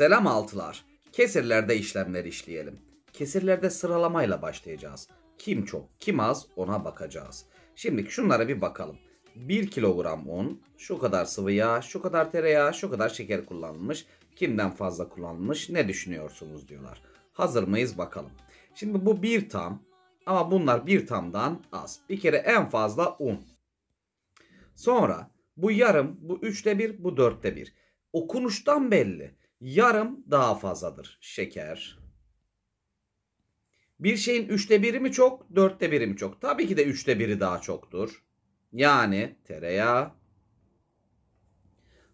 Selam altılar. Kesirlerde işlemler işleyelim. Kesirlerde sıralamayla başlayacağız. Kim çok, kim az ona bakacağız. Şimdi şunlara bir bakalım. 1 kilogram un, şu kadar sıvı yağ, şu kadar tereyağı, şu kadar şeker kullanılmış. Kimden fazla kullanılmış ne düşünüyorsunuz diyorlar. Hazır mıyız bakalım. Şimdi bu bir tam ama bunlar bir tamdan az. Bir kere en fazla un. Sonra bu yarım, bu üçte bir, bu dörtte bir. Okunuştan belli yarım daha fazladır şeker. Bir şeyin üçte biri mi çok, dörtte biri mi çok? Tabii ki de üçte biri daha çoktur. Yani tereyağı.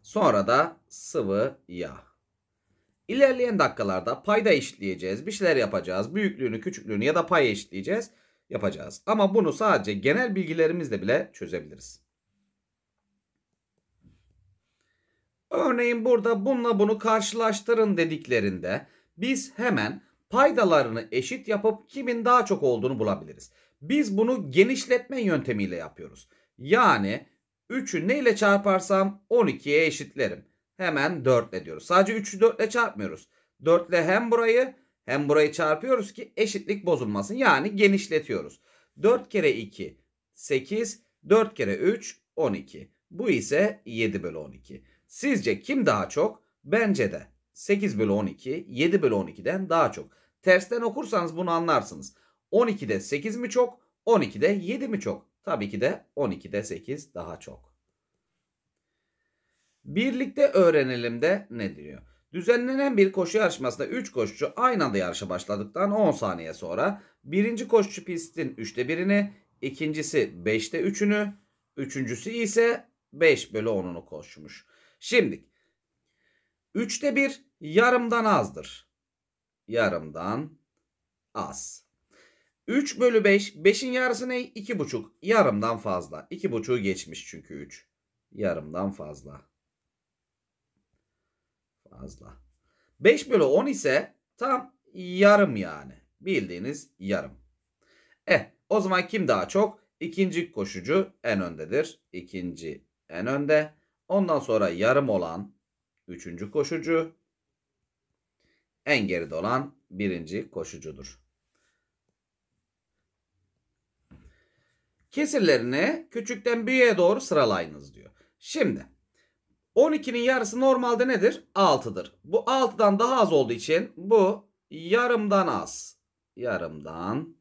Sonra da sıvı yağ. İlerleyen dakikalarda payda eşitleyeceğiz. Bir şeyler yapacağız. Büyüklüğünü, küçüklüğünü ya da pay eşitleyeceğiz. Yapacağız. Ama bunu sadece genel bilgilerimizle bile çözebiliriz. Örneğin burada bununla bunu karşılaştırın dediklerinde biz hemen paydalarını eşit yapıp kimin daha çok olduğunu bulabiliriz. Biz bunu genişletme yöntemiyle yapıyoruz. Yani 3'ü neyle ile çarparsam 12'ye eşitlerim. Hemen 4 ile diyoruz. Sadece 3'ü 4 ile çarpmıyoruz. 4 ile hem burayı hem burayı çarpıyoruz ki eşitlik bozulmasın. Yani genişletiyoruz. 4 kere 2 8, 4 kere 3 12. Bu ise 7 bölü 12. Sizce kim daha çok? Bence de 8 bölü 12, 7 bölü 12'den daha çok. Tersten okursanız bunu anlarsınız. 12'de 8 mi çok, 12'de 7 mi çok? Tabii ki de 12'de 8 daha çok. Birlikte öğrenelim de ne diyor? Düzenlenen bir koşu yarışmasında 3 koşucu aynı anda yarışa başladıktan 10 saniye sonra birinci koşucu pistin 3'te 1'ini, ikincisi 5'te 3'ünü, üçüncüsü ise 5 bölü 10'unu koşmuş. Şimdi 3'te 1 yarımdan azdır. Yarımdan az. 3 bölü 5. 5'in yarısı ne? 2,5. Yarımdan fazla. 2,5'u geçmiş çünkü 3. Yarımdan fazla. Fazla. 5 bölü 10 ise tam yarım yani. Bildiğiniz yarım. Eh o zaman kim daha çok? İkinci koşucu en öndedir. İkinci en önde. Ondan sonra yarım olan üçüncü koşucu. En geride olan birinci koşucudur. Kesirlerini küçükten büyüğe doğru sıralayınız diyor. Şimdi 12'nin yarısı normalde nedir? 6'dır. Bu 6'dan daha az olduğu için bu yarımdan az. Yarımdan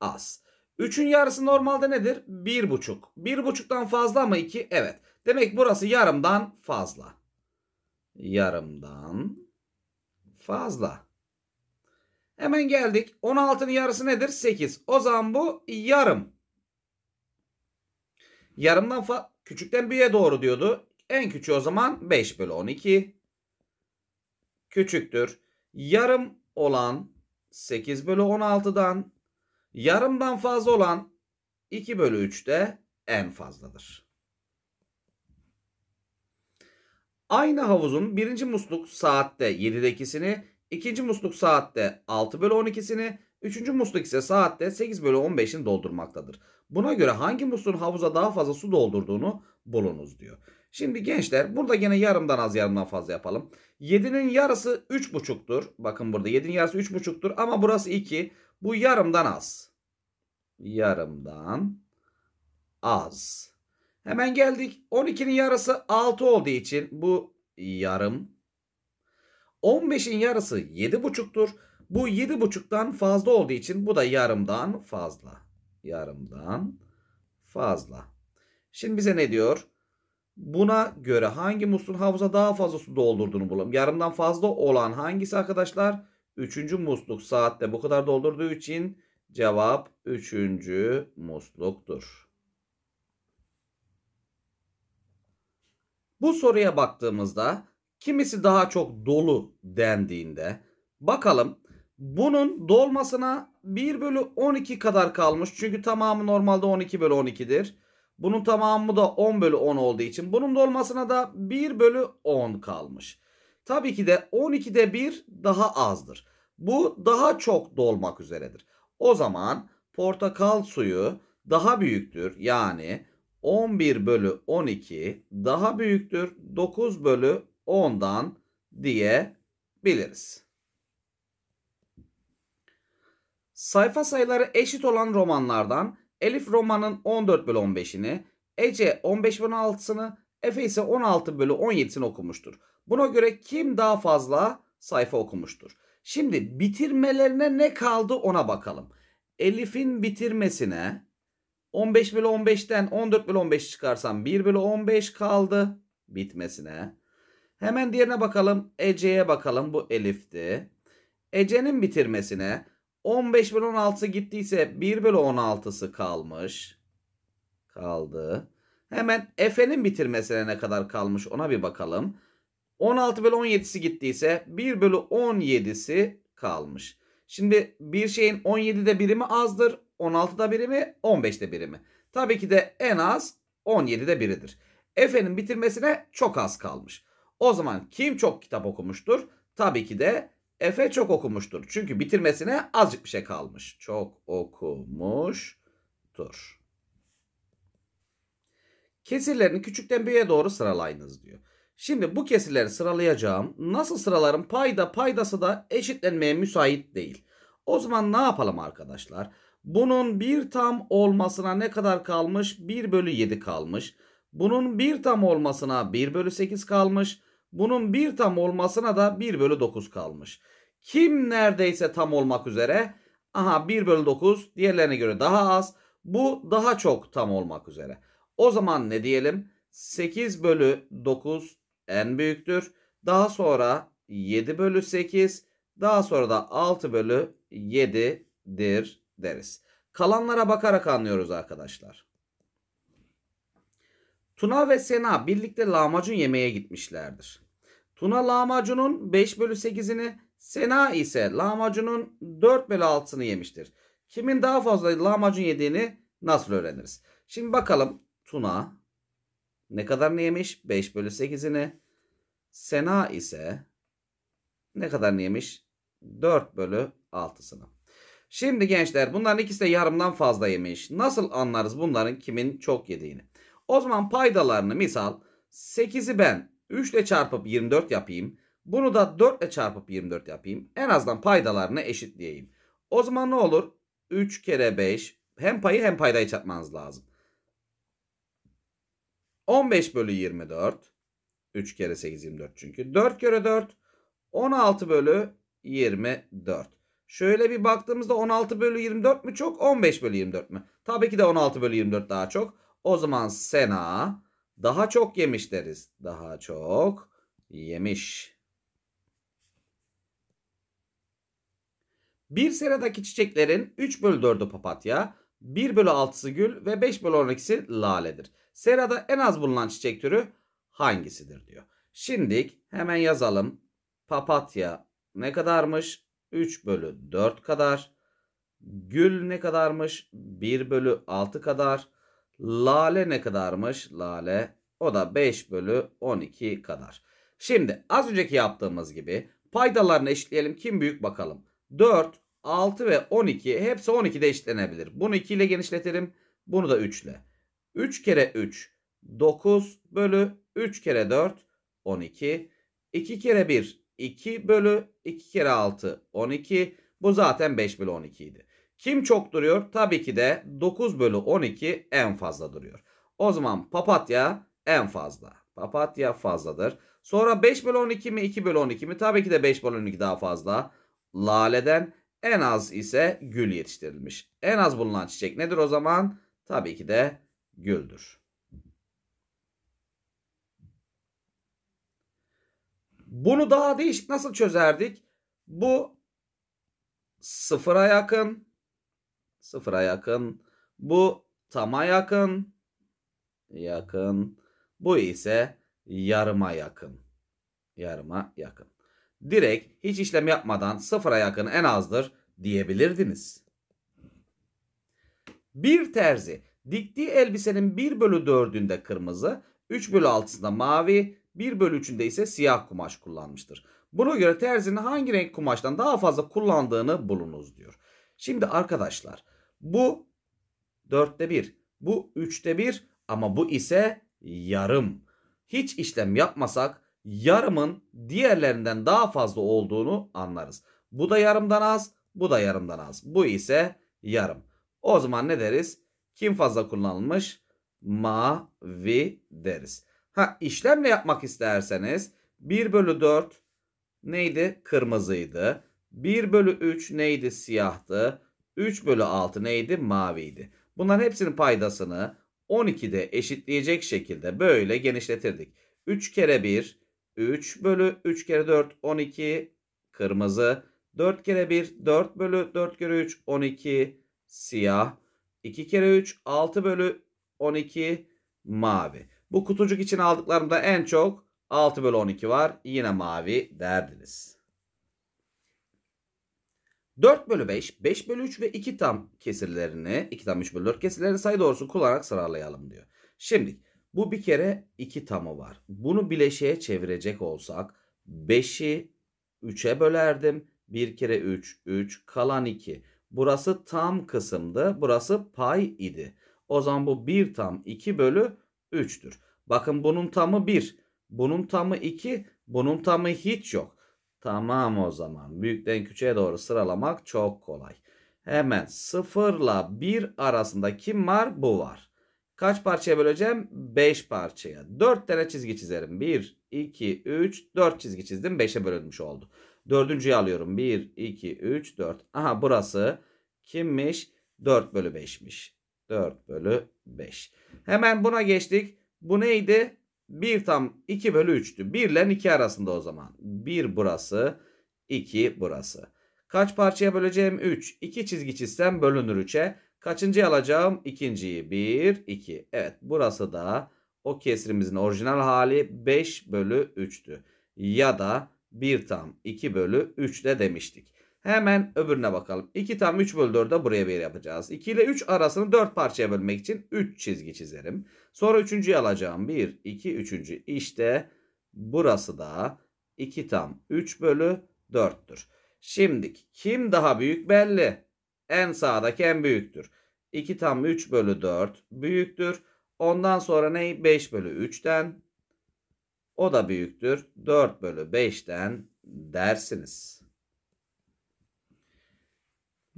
az. 3'ün yarısı normalde nedir? 1,5. 1,5'tan fazla mı 2? Evet. Demek burası yarımdan fazla. Yarımdan fazla. Hemen geldik. 16'nın yarısı nedir? 8. O zaman bu yarım. Yarımdan küçükten büyüğe doğru diyordu. En küçüğü o zaman 5 bölü 12. Küçüktür. Yarım olan 8 bölü 16'dan yarımdan fazla olan 2 bölü 3 de en fazladır. Aynı havuzun birinci musluk saatte 7'de ikisini, ikinci musluk saatte 6 bölü 12'sini, üçüncü musluk ise saatte 8 bölü 15'ini doldurmaktadır. Buna göre hangi musluğun havuza daha fazla su doldurduğunu bulunuz diyor. Şimdi gençler burada yine yarımdan az yarımdan fazla yapalım. 7'nin yarısı 3,5'tur. Bakın burada 7'nin yarısı 3,5'tur ama burası 2. Bu yarımdan az. Yarımdan az. Hemen geldik. 12'nin yarısı 6 olduğu için bu yarım. 15'in yarısı 7,5'tur. Bu 7,5'tan fazla olduğu için bu da yarımdan fazla. Yarımdan fazla. Şimdi bize ne diyor? Buna göre hangi muslun havuza daha fazla su doldurduğunu bulalım. Yarımdan fazla olan hangisi arkadaşlar? Üçüncü musluk saatte bu kadar doldurduğu için cevap üçüncü musluktur. Bu soruya baktığımızda kimisi daha çok dolu dendiğinde bakalım bunun dolmasına 1 bölü 12 kadar kalmış. Çünkü tamamı normalde 12 bölü 12'dir. Bunun tamamı da 10 bölü 10 olduğu için bunun dolmasına da 1 bölü 10 kalmış. Tabii ki de 12'de 1 daha azdır. Bu daha çok dolmak üzeredir. O zaman portakal suyu daha büyüktür. Yani 11 bölü 12 daha büyüktür 9 bölü 10'dan diyebiliriz. Sayfa sayıları eşit olan romanlardan Elif romanın 14 bölü 15'ini, Ece 15 bölü 16'sını, Efe ise 16 bölü 17'sini okumuştur. Buna göre kim daha fazla sayfa okumuştur? Şimdi bitirmelerine ne kaldı ona bakalım. Elif'in bitirmesine 15 bölü 15'ten 14 bölü 15 çıkarsam 1 bölü 15 kaldı. Bitmesine. Hemen diğerine bakalım. Ece'ye bakalım. Bu Elif'ti. Ece'nin bitirmesine 15 bölü 16 gittiyse 1 bölü 16'sı kalmış. Kaldı. Hemen Efe'nin bitirmesine ne kadar kalmış ona bir bakalım. 16 bölü 17'si gittiyse 1 bölü 17'si kalmış. Şimdi bir şeyin 17'de birimi azdır. 16'da biri mi 15'te biri mi? Tabii ki de en az 17'de biridir. Efe'nin bitirmesine çok az kalmış. O zaman kim çok kitap okumuştur? Tabii ki de Efe çok okumuştur. Çünkü bitirmesine azıcık bir şey kalmış. Çok okumuştur. Kesirlerini küçükten büyüğe doğru sıralayınız diyor. Şimdi bu kesirleri sıralayacağım. Nasıl sıralarım? Payda paydası da eşitlenmeye müsait değil. O zaman ne yapalım arkadaşlar? Arkadaşlar. Bunun bir tam olmasına ne kadar kalmış? 1 bölü 7 kalmış. Bunun bir tam olmasına 1 bölü 8 kalmış. Bunun bir tam olmasına da 1 bölü 9 kalmış. Kim neredeyse tam olmak üzere? Aha 1 bölü 9 diğerlerine göre daha az. Bu daha çok tam olmak üzere. O zaman ne diyelim? 8 bölü 9 en büyüktür. Daha sonra 7 bölü 8 daha sonra da 6 bölü 7'dir deriz. Kalanlara bakarak anlıyoruz arkadaşlar. Tuna ve Sena birlikte lahmacun yemeye gitmişlerdir. Tuna lahmacunun 5 bölü 8'ini Sena ise lahmacunun 4 bölü 6'sını yemiştir. Kimin daha fazla lahmacun yediğini nasıl öğreniriz? Şimdi bakalım Tuna ne kadarını yemiş? 5 bölü 8'ini. Sena ise ne kadarını yemiş? 4 bölü 6'sını. Şimdi gençler bunların ikisi de yarımdan fazla yemiş. Nasıl anlarız bunların kimin çok yediğini? O zaman paydalarını misal 8'i ben 3 ile çarpıp 24 yapayım. Bunu da 4 ile çarpıp 24 yapayım. En azından paydalarını eşitleyeyim. O zaman ne olur? 3 kere 5 hem payı hem paydayı çarpmanız lazım. 15 bölü 24 3 kere 8 24 çünkü 4 kere 4 16 bölü 24. Şöyle bir baktığımızda 16 bölü 24 mü çok 15 bölü 24 mü? Tabii ki de 16 bölü 24 daha çok. O zaman Sena daha çok yemiş deriz. Daha çok yemiş. Bir seradaki çiçeklerin 3 bölü 4'ü papatya, 1 bölü 6'sı gül ve 5 bölü 12'si laledir. Serada en az bulunan çiçek türü hangisidir diyor. Şimdi hemen yazalım. Papatya ne kadarmış? 3 bölü 4 kadar. Gül ne kadarmış? 1 bölü 6 kadar. Lale ne kadarmış? Lale o da 5 bölü 12 kadar. Şimdi az önceki yaptığımız gibi paydalarını eşitleyelim. Kim büyük bakalım. 4, 6 ve 12 hepsi 12'de eşitlenebilir. Bunu 2 ile genişletirim. Bunu da 3 ile. 3 kere 3 9 bölü 3 kere 4 12. 2 kere 1 2 bölü 2 kere 6 12. Bu zaten 5 bölü 12 idi. Kim çok duruyor? Tabii ki de 9 bölü 12 en fazla duruyor. O zaman papatya en fazla. Papatya fazladır. Sonra 5 bölü 12 mi 2 bölü 12 mi? Tabii ki de 5 bölü 12 daha fazla. Laleden en az ise gül yetiştirilmiş. En az bulunan çiçek nedir o zaman? Tabii ki de güldür. Bunu daha değişik nasıl çözerdik? Bu sıfıra yakın. Sıfıra yakın. Bu tama yakın. Yakın. Bu ise yarıma yakın. Yarıma yakın. Direkt hiç işlem yapmadan sıfıra yakın en azdır diyebilirdiniz. Bir terzi diktiği elbisenin 1 bölü 4'ünde kırmızı, 3 bölü 6'sında mavi, 1 bölü 3'ünde ise siyah kumaş kullanmıştır. Buna göre terzinin hangi renk kumaştan daha fazla kullandığını bulunuz diyor. Şimdi arkadaşlar bu 4'te 1, bu 3'te 1 ama bu ise yarım. Hiç işlem yapmasak yarımın diğerlerinden daha fazla olduğunu anlarız. Bu da yarımdan az, bu da yarımdan az. Bu ise yarım. O zaman ne deriz? Kim fazla kullanılmış? Mavi deriz. Ha işlemle yapmak isterseniz 1 bölü 4 neydi? Kırmızıydı. 1 bölü 3 neydi? Siyahtı. 3 bölü 6 neydi? Maviydi. Bunların hepsinin paydasını 12'de eşitleyecek şekilde böyle genişletirdik. 3 kere 1 3 bölü 3 kere 4 12 kırmızı. 4 kere 1 4 bölü 4 kere 3 12 siyah. 2 kere 3 6 bölü 12 mavi. Bu kutucuk için aldıklarımda en çok 6 bölü 12 var. Yine mavi derdiniz. 4 bölü 5, 5 bölü 3 ve 2 tam kesirlerini, 2 tam 3 bölü 4 kesirlerini sayı doğrusu kullanarak sıralayalım diyor. Şimdi bu bir kere 2 tamı var. Bunu bileşeye çevirecek olsak 5'i 3'e bölerdim. 1 kere 3, 3 kalan 2. Burası tam kısımdı. Burası pay idi. O zaman bu 1 tam 2 bölü 3'tür. Bakın bunun tamı 1. Bunun tamı 2. Bunun tamı hiç yok. Tamam o zaman. Büyükten küçüğe doğru sıralamak çok kolay. Hemen 0 ile 1 arasında kim var? Bu var. Kaç parçaya böleceğim? 5 parçaya. 4 tane çizgi çizerim. 1, 2, 3, 4 çizgi çizdim. 5'e bölünmüş oldu. Dördüncüyü alıyorum. 1, 2, 3, 4. Aha burası kimmiş? 4 bölü 5'miş. 4 bölü 5. Hemen buna geçtik. Bu neydi? 1 tam 2 bölü 3'tü. 1 ile 2 arasında o zaman. 1 burası. 2 burası. Kaç parçaya böleceğim? 3. 2 çizgi çizsem bölünür 3'e. Kaçıncıyı alacağım? İkinciyi. 1, 2. Evet burası da o kesrimizin orijinal hali 5 bölü 3'tü. Ya da 1 tam 2 bölü 3 de demiştik. Hemen öbürüne bakalım. 2 tam 3 bölü 4'e buraya 1 yapacağız. 2 ile 3 arasını 4 parçaya bölmek için 3 çizgi çizerim. Sonra 3.yi alacağım. 1, 2, 3. İşte burası da 2 tam 3 bölü 4'tür. Şimdi kim daha büyük belli. En sağdaki en büyüktür. 2 tam 3 bölü 4 büyüktür. Ondan sonra ne? 5 bölü 3'ten o da büyüktür. 4 bölü 5'ten dersiniz.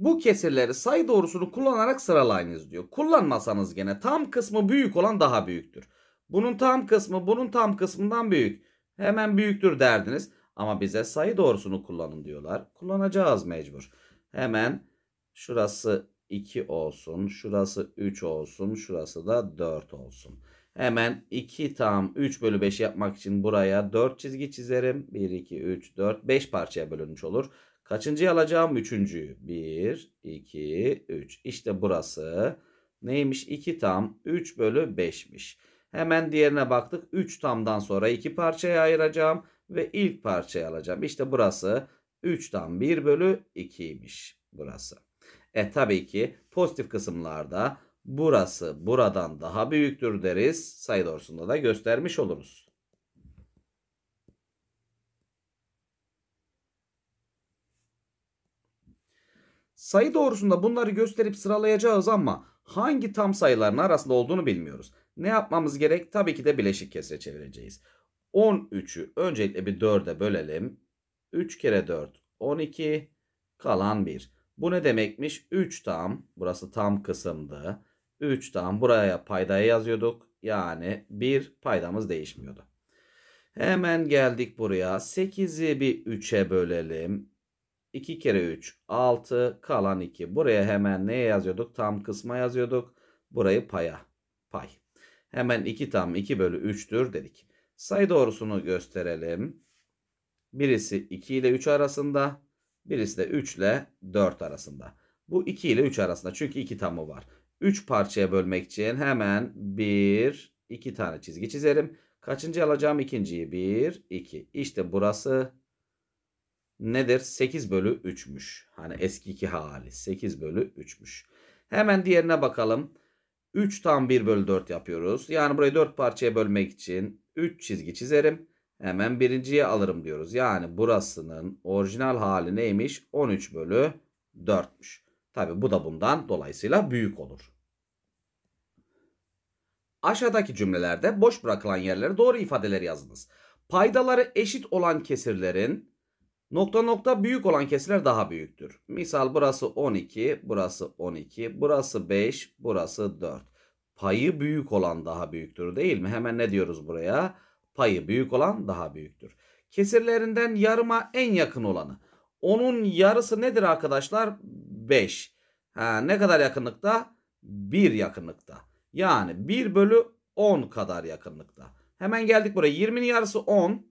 Bu kesirleri sayı doğrusunu kullanarak sıralayınız diyor. Kullanmasanız gene tam kısmı büyük olan daha büyüktür. Bunun tam kısmı bunun tam kısmından büyük. Hemen büyüktür derdiniz. Ama bize sayı doğrusunu kullanın diyorlar. Kullanacağız mecbur. Hemen şurası 2 olsun. Şurası 3 olsun. Şurası da 4 olsun. Hemen 2 tam 3 bölü 5 yapmak için buraya 4 çizgi çizerim. 1, 2, 3, 4, 5 parçaya bölünmüş olur. Kaçıncıyı alacağım? Üçüncüyü. Bir, iki, üç. İşte burası neymiş? İki tam. Üç bölü beşmiş. Hemen diğerine baktık. Üç tamdan sonra iki parçaya ayıracağım ve ilk parçayı alacağım. İşte burası 3 tam 1 bölü 2'ymiş burası. E tabii ki pozitif kısımlarda burası buradan daha büyüktür deriz. Sayı doğrusunda da göstermiş oluruz. Sayı doğrusunda bunları gösterip sıralayacağız ama hangi tam sayıların arasında olduğunu bilmiyoruz. Ne yapmamız gerek? Tabii ki de bileşik kesre çevireceğiz. 13'ü öncelikle bir 4'e bölelim. 3 kere 4 12 kalan 1. Bu ne demekmiş? 3 tam. Burası tam kısımdı. 3 tam. Buraya paydaya yazıyorduk. Yani 1 paydamız değişmiyordu. Hemen geldik buraya. 8'i bir 3'e bölelim. 2 kere 3 6 kalan 2. Buraya hemen neye yazıyorduk? Tam kısma yazıyorduk. Burayı paya. Pay. Hemen 2 tam 2 bölü 3'tür dedik. Sayı doğrusunu gösterelim. Birisi 2 ile 3 arasında. Birisi de 3 ile 4 arasında. Bu 2 ile 3 arasında. Çünkü 2 tamı var. 3 parçaya bölmek için hemen 1, 2 tane çizgi çizerim. Kaçıncı alacağım? İkinciyi 1, 2. İşte burası nedir? 8 bölü 3'müş. Hani eskiki hali 8 bölü 3'müş. Hemen diğerine bakalım. 3 tam 1 bölü 4 yapıyoruz. Yani burayı 4 parçaya bölmek için 3 çizgi çizerim. Hemen birinciyi alırım diyoruz. Yani burasının orijinal hali neymiş? 13 bölü 4'müş. Tabi bu da bundan dolayısıyla büyük olur. Aşağıdaki cümlelerde boş bırakılan yerlere doğru ifadeler yazınız. Paydaları eşit olan kesirlerin Nokta nokta büyük olan kesirler daha büyüktür. Misal burası 12, burası 12, burası 5, burası 4. Payı büyük olan daha büyüktür değil mi? Hemen ne diyoruz buraya? Payı büyük olan daha büyüktür. Kesirlerinden yarıma en yakın olanı. Onun yarısı nedir arkadaşlar? 5. Ha, ne kadar yakınlıkta? 1 yakınlıkta. Yani 1 bölü 10 kadar yakınlıkta. Hemen geldik buraya. 20'nin yarısı 10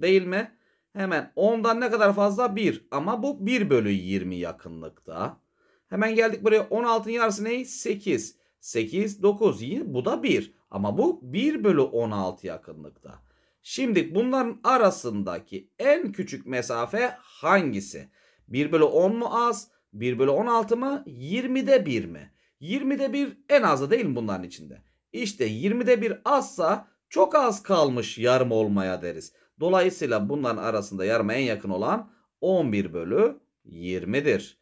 değil mi? Hemen 10'dan ne kadar fazla? 1. Ama bu 1 bölü 20 yakınlıkta. Hemen geldik buraya. 16'nın yarısı ne? 8. 8, 9. Yine bu da 1. Ama bu 1 bölü 16 yakınlıkta. Şimdi bunların arasındaki en küçük mesafe hangisi? 1 bölü 10 mu az? 1 bölü 16 mı? 20'de 1 mi? 20'de 1 en azı değil mi bunların içinde? İşte 20'de 1 azsa çok az kalmış yarım olmaya deriz. Dolayısıyla bunların arasında yarıma en yakın olan 11 bölü 20'dir.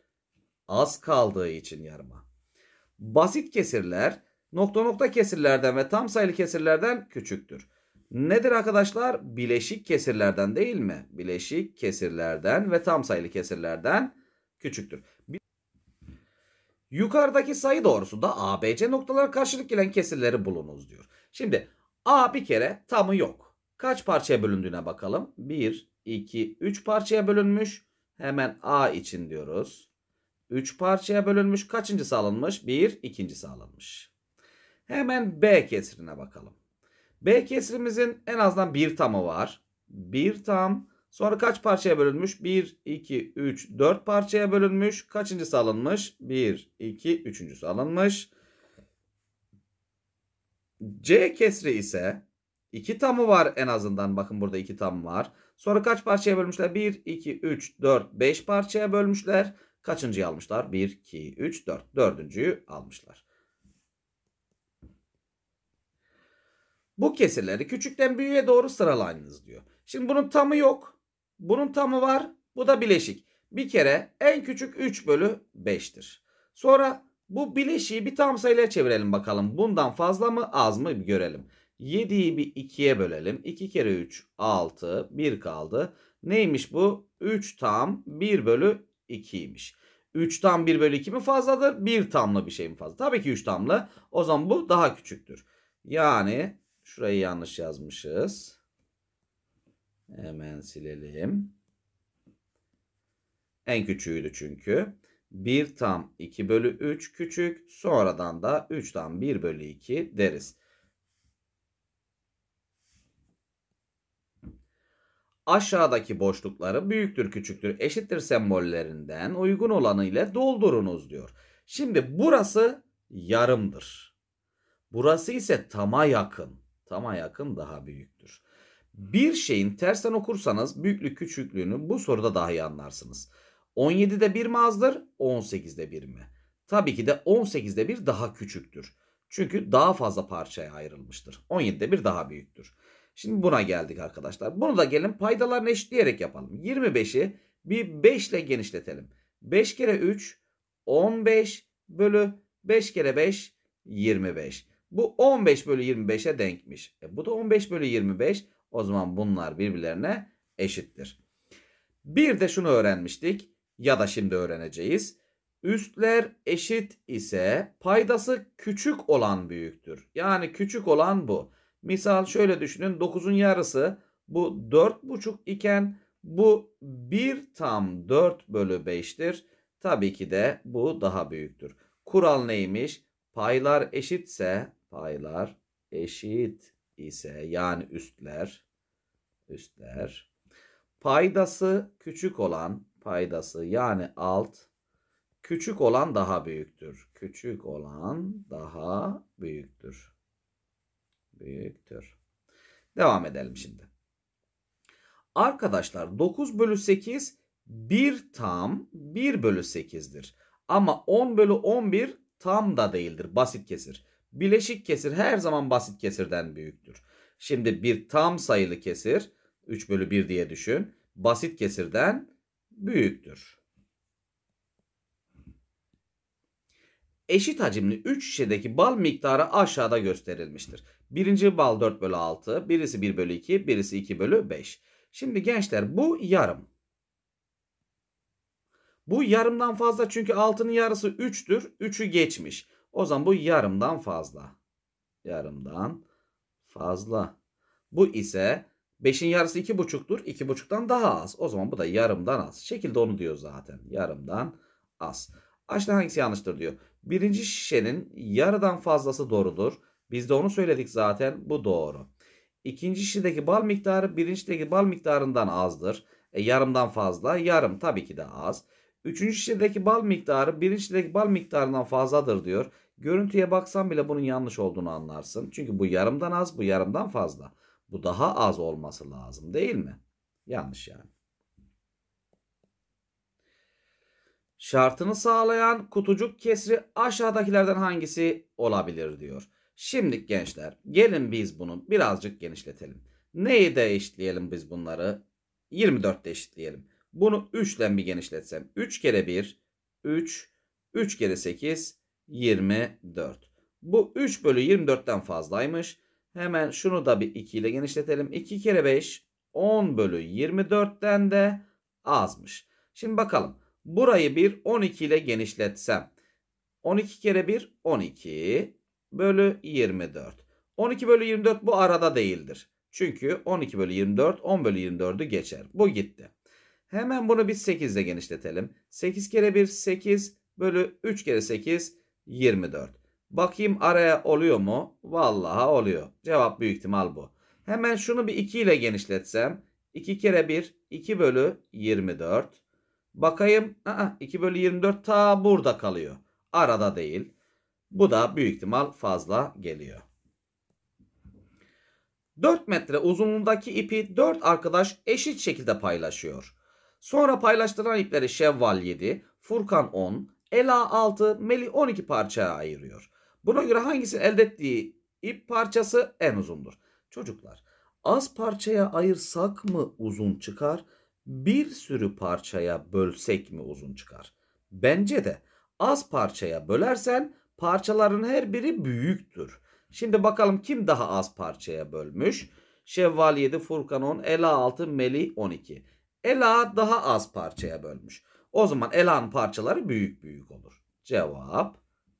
Az kaldığı için yarıma. Basit kesirler nokta nokta kesirlerden ve tam sayılı kesirlerden küçüktür. Nedir arkadaşlar? Bileşik kesirlerden değil mi? Bileşik kesirlerden ve tam sayılı kesirlerden küçüktür. Yukarıdaki sayı doğrusunda ABC noktalara karşılık gelen kesirleri bulunuz diyor. Şimdi A bir kere tamı yok kaç parçaya bölündüğüne bakalım. 1, 2, 3 parçaya bölünmüş. Hemen A için diyoruz. 3 parçaya bölünmüş. Kaçıncısı alınmış? 1, ikincisi alınmış. Hemen B kesrine bakalım. B kesrimizin en azından bir tamı var. Bir tam. Sonra kaç parçaya bölünmüş? 1, 2, 3, 4 parçaya bölünmüş. Kaçıncısı alınmış? 1, 2, üçüncüsü alınmış. C kesri ise 2 tamı var en azından. Bakın burada 2 tam var. Sonra kaç parçaya bölmüşler? 1, 2, 3, 4, 5 parçaya bölmüşler. Kaçıncıyı almışlar? 1, 2, 3, 4. Dördüncüyü almışlar. Bu kesirleri küçükten büyüğe doğru sıralayınız diyor. Şimdi bunun tamı yok. Bunun tamı var. Bu da bileşik. Bir kere en küçük 3 bölü 5'tir. Sonra bu bileşiği bir tam sayıya çevirelim bakalım. Bundan fazla mı az mı bir görelim. 7'yi bir 2'ye bölelim. 2 kere 3 6 1 kaldı. Neymiş bu? 3 tam 1 bölü 2'ymiş. 3 tam 1 bölü 2 mi fazladır? 1 tamlı bir şey mi fazla? Tabii ki 3 tamlı. O zaman bu daha küçüktür. Yani şurayı yanlış yazmışız. Hemen silelim. En küçüğüydü çünkü. 1 tam 2 bölü 3 küçük. Sonradan da 3 tam 1 bölü 2 deriz. aşağıdaki boşlukları büyüktür küçüktür eşittir sembollerinden uygun olanı ile doldurunuz diyor. Şimdi burası yarımdır. Burası ise tama yakın. Tama yakın daha büyüktür. Bir şeyin tersten okursanız büyüklük küçüklüğünü bu soruda daha iyi anlarsınız. 17'de 1 mi azdır? 18'de 1 mi? Tabii ki de 18'de 1 daha küçüktür. Çünkü daha fazla parçaya ayrılmıştır. 17'de 1 daha büyüktür. Şimdi buna geldik arkadaşlar. Bunu da gelin paydalarını eşitleyerek yapalım. 25'i bir 5 ile genişletelim. 5 kere 3 15 bölü 5 kere 5 25. Bu 15 bölü 25'e denkmiş. E bu da 15 bölü 25. O zaman bunlar birbirlerine eşittir. Bir de şunu öğrenmiştik ya da şimdi öğreneceğiz. Üstler eşit ise paydası küçük olan büyüktür. Yani küçük olan bu. Misal şöyle düşünün 9'un yarısı bu 4,5 iken bu 1 tam 4 bölü 5'tir. Tabii ki de bu daha büyüktür. Kural neymiş? Paylar eşitse paylar eşit ise yani üstler üstler paydası küçük olan paydası yani alt küçük olan daha büyüktür. Küçük olan daha büyüktür büyüktür. Devam edelim şimdi. Arkadaşlar 9 bölü 8 1 tam 1 bölü 8'dir. Ama 10 bölü 11 tam da değildir. Basit kesir. Bileşik kesir her zaman basit kesirden büyüktür. Şimdi bir tam sayılı kesir 3 bölü 1 diye düşün. Basit kesirden büyüktür. eşit hacimli 3 şişedeki bal miktarı aşağıda gösterilmiştir. Birinci bal 4 bölü 6, birisi 1 bölü 2, birisi 2 bölü 5. Şimdi gençler bu yarım. Bu yarımdan fazla çünkü 6'nın yarısı 3'tür. 3'ü geçmiş. O zaman bu yarımdan fazla. Yarımdan fazla. Bu ise 5'in yarısı 2,5'tur. 2,5'tan daha az. O zaman bu da yarımdan az. Şekilde onu diyor zaten. Yarımdan az. Aşağıda hangisi yanlıştır diyor. Birinci şişenin yarıdan fazlası doğrudur. Biz de onu söyledik zaten bu doğru. İkinci şişedeki bal miktarı birincideki bal miktarından azdır. E, yarımdan fazla yarım tabii ki de az. Üçüncü şişedeki bal miktarı birinci şişedeki bal miktarından fazladır diyor. Görüntüye baksan bile bunun yanlış olduğunu anlarsın. Çünkü bu yarımdan az bu yarımdan fazla. Bu daha az olması lazım değil mi? Yanlış yani. şartını sağlayan kutucuk kesri aşağıdakilerden hangisi olabilir diyor. Şimdi gençler gelin biz bunu birazcık genişletelim. Neyi de eşitleyelim biz bunları? 24 de eşitleyelim. Bunu 3 ile bir genişletsem? 3 kere 1, 3, 3 kere 8, 24. Bu 3 bölü 24'ten fazlaymış. Hemen şunu da bir 2 ile genişletelim. 2 kere 5, 10 bölü 24'ten de azmış. Şimdi bakalım. Burayı bir 12 ile genişletsem. 12 kere 1 12 bölü 24. 12 bölü 24 bu arada değildir. Çünkü 12 bölü 24 10 bölü 24'ü geçer. Bu gitti. Hemen bunu biz 8 ile genişletelim. 8 kere 1 8 bölü 3 kere 8 24. Bakayım araya oluyor mu? Vallahi oluyor. Cevap büyük ihtimal bu. Hemen şunu bir 2 ile genişletsem. 2 kere 1 2 bölü 24 Bakayım. Aa, 2 bölü 24 ta burada kalıyor. Arada değil. Bu da büyük ihtimal fazla geliyor. 4 metre uzunluğundaki ipi 4 arkadaş eşit şekilde paylaşıyor. Sonra paylaştıran ipleri Şevval 7, Furkan 10, Ela 6, Meli 12 parçaya ayırıyor. Buna göre hangisi elde ettiği ip parçası en uzundur? Çocuklar az parçaya ayırsak mı uzun çıkar bir sürü parçaya bölsek mi uzun çıkar? Bence de az parçaya bölersen parçaların her biri büyüktür. Şimdi bakalım kim daha az parçaya bölmüş? Şevval 7, Furkan 10, Ela 6, Meli 12. Ela daha az parçaya bölmüş. O zaman Ela'nın parçaları büyük büyük olur. Cevap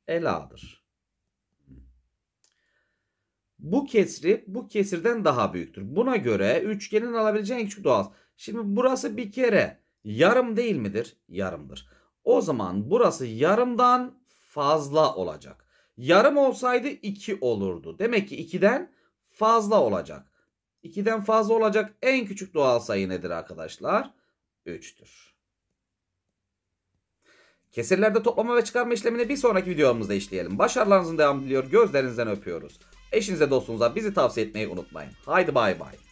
Ela'dır. Bu kesri bu kesirden daha büyüktür. Buna göre üçgenin alabileceği en küçük doğal. Şimdi burası bir kere yarım değil midir? Yarımdır. O zaman burası yarımdan fazla olacak. Yarım olsaydı 2 olurdu. Demek ki 2'den fazla olacak. 2'den fazla olacak en küçük doğal sayı nedir arkadaşlar? 3'tür. Kesirlerde toplama ve çıkarma işlemini bir sonraki videomuzda işleyelim. Başarılarınızın devamı diliyor. Gözlerinizden öpüyoruz. Eşinize dostunuza bizi tavsiye etmeyi unutmayın. Haydi bay bay.